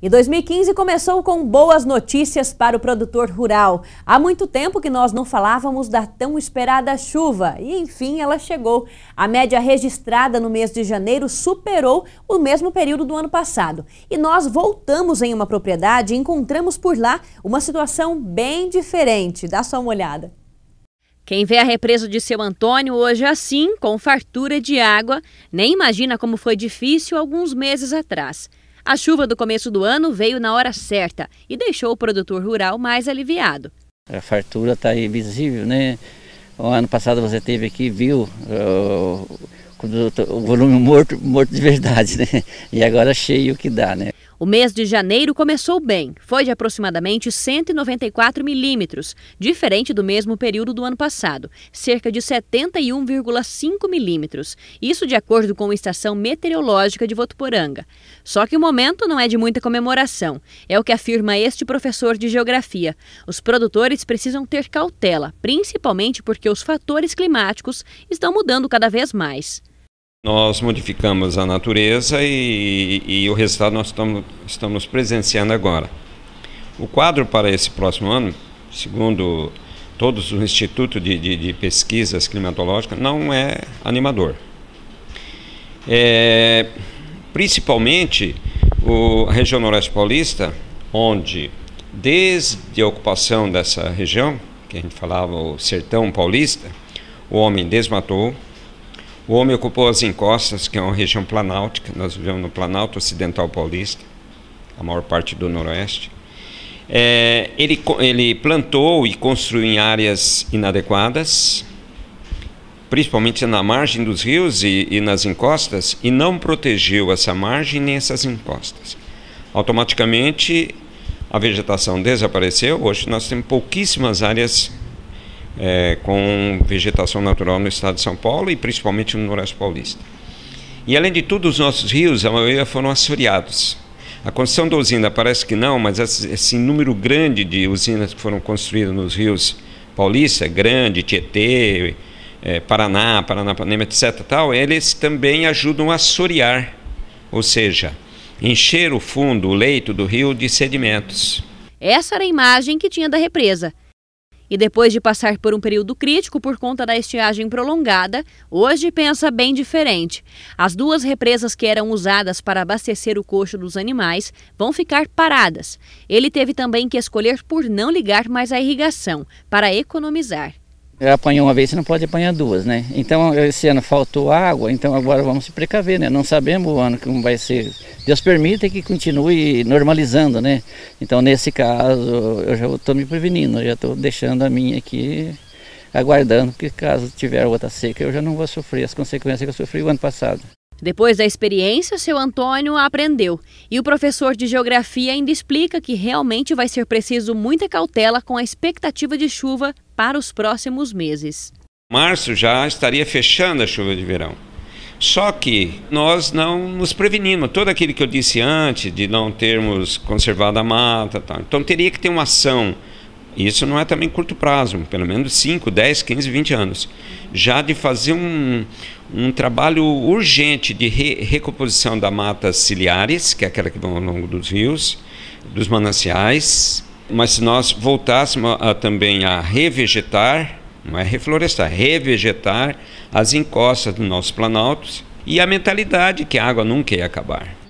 E 2015 começou com boas notícias para o produtor rural. Há muito tempo que nós não falávamos da tão esperada chuva e, enfim, ela chegou. A média registrada no mês de janeiro superou o mesmo período do ano passado. E nós voltamos em uma propriedade e encontramos por lá uma situação bem diferente. Dá só uma olhada. Quem vê a represa de seu Antônio hoje assim, com fartura de água, nem imagina como foi difícil alguns meses atrás. A chuva do começo do ano veio na hora certa e deixou o produtor rural mais aliviado. A fartura está aí visível, né? O ano passado você teve aqui, viu o, o volume morto, morto de verdade, né? E agora cheio que dá, né? O mês de janeiro começou bem, foi de aproximadamente 194 milímetros, diferente do mesmo período do ano passado, cerca de 71,5 milímetros, isso de acordo com a Estação Meteorológica de Votuporanga. Só que o momento não é de muita comemoração, é o que afirma este professor de geografia. Os produtores precisam ter cautela, principalmente porque os fatores climáticos estão mudando cada vez mais nós modificamos a natureza e, e, o resultado nós estamos, estamos presenciando agora. O quadro para esse próximo ano, segundo todos os institutos de, de, de pesquisas climatológicas, não é animador. É, principalmente o, a região noroeste paulista, onde desde a ocupação dessa região, que a gente falava o sertão paulista, o homem desmatou, o homem ocupou as encostas, que é uma região planáltica, nós vivemos no Planalto Ocidental Paulista, a maior parte do Noroeste. É, ele, ele plantou e construiu em áreas inadequadas, principalmente na margem dos rios e, e, nas encostas, e não protegeu essa margem nem essas encostas. Automaticamente a vegetação desapareceu. Hoje nós temos pouquíssimas áreas é, com vegetação natural no estado de São Paulo e principalmente no Noroeste Paulista. E além de tudo, os nossos rios, a maioria foram assoreados. A construção da usina parece que não, mas esse número grande de usinas que foram construídas nos rios Paulista, Grande, Tietê, é, Paraná, Paranapanema, etc., tal, eles também ajudam a assorear, ou seja, encher o fundo, o leito do rio de sedimentos. Essa era a imagem que tinha da represa. E depois de passar por um período crítico por conta da estiagem prolongada, hoje pensa bem diferente. As duas represas que eram usadas para abastecer o coxo dos animais vão ficar paradas. Ele teve também que escolher por não ligar mais a irrigação, para economizar. Eu apanhou uma vez, você não pode apanhar duas, né? Então, esse ano faltou água, então agora vamos se precaver, né? Não sabemos o ano como vai ser. Deus permita que continue normalizando, né? Então, nesse caso, eu já estou me prevenindo, já estou deixando a minha aqui, aguardando, porque caso tiver outra seca, eu já não vou sofrer as consequências que eu sofri o ano passado. Depois da experiência, seu Antônio aprendeu, e o professor de geografia ainda explica que realmente vai ser preciso muita cautela com a expectativa de chuva para os próximos meses. Março já estaria fechando a chuva de verão. Só que nós não nos prevenimos. Todo aquilo que eu disse antes, de não termos conservado a mata. Tal. Então teria que ter uma ação isso não é também curto prazo, pelo menos 5, 10, 15, 20 anos. Já de fazer um, um trabalho urgente de re recomposição da matas ciliares, que é aquela que vão ao longo dos rios, dos mananciais. Mas se nós voltássemos a, também a revegetar, não é reflorestar, revegetar as encostas do nosso planaltos e a mentalidade que a água nunca ia acabar.